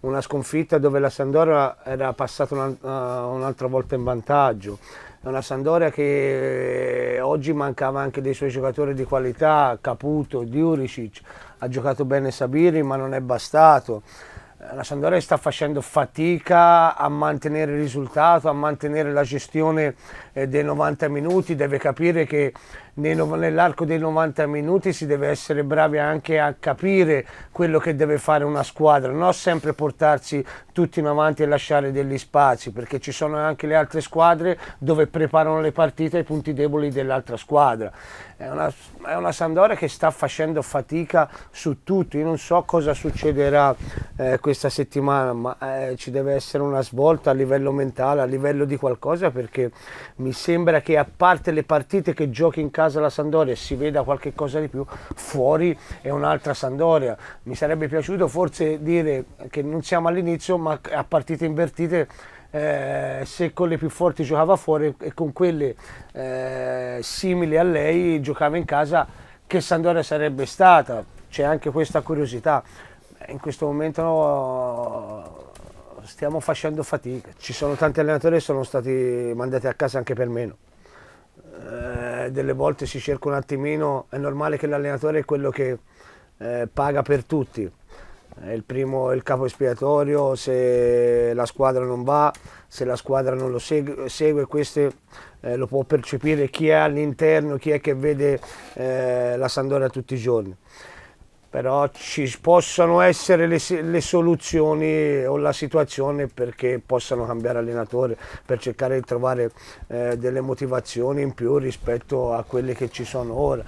una sconfitta dove la Sandoria era passata eh, un'altra volta in vantaggio. È una Sandoria che eh, oggi mancava anche dei suoi giocatori di qualità, Caputo, Diuricic, ha giocato bene Sabiri ma non è bastato la Sandoria sta facendo fatica a mantenere il risultato, a mantenere la gestione eh, dei 90 minuti, deve capire che nell'arco dei 90 minuti si deve essere bravi anche a capire quello che deve fare una squadra, non sempre portarsi tutti in avanti e lasciare degli spazi, perché ci sono anche le altre squadre dove preparano le partite ai punti deboli dell'altra squadra. È una, è una Sandoria che sta facendo fatica su tutto, io non so cosa succederà eh, questa questa settimana, ma eh, ci deve essere una svolta a livello mentale, a livello di qualcosa, perché mi sembra che a parte le partite che giochi in casa la Sandoria e si veda qualche cosa di più, fuori è un'altra Sandoria. Mi sarebbe piaciuto forse dire che non siamo all'inizio, ma a partite invertite eh, se con le più forti giocava fuori e con quelle eh, simili a lei giocava in casa, che Sandoria sarebbe stata? C'è anche questa curiosità. Eh, in questo momento no, stiamo facendo fatica. Ci sono tanti allenatori che sono stati mandati a casa anche per meno. Eh, delle volte si cerca un attimino, è normale che l'allenatore è quello che eh, paga per tutti. È eh, il primo è il capo espiatorio, se la squadra non va, se la squadra non lo segue, segue questo eh, lo può percepire chi è all'interno, chi è che vede la Sandoria tutti i giorni però ci possono essere le, le, soluzioni o la situazione perché possano cambiare allenatore per cercare di trovare eh, delle motivazioni in più rispetto a quelle che ci sono ora.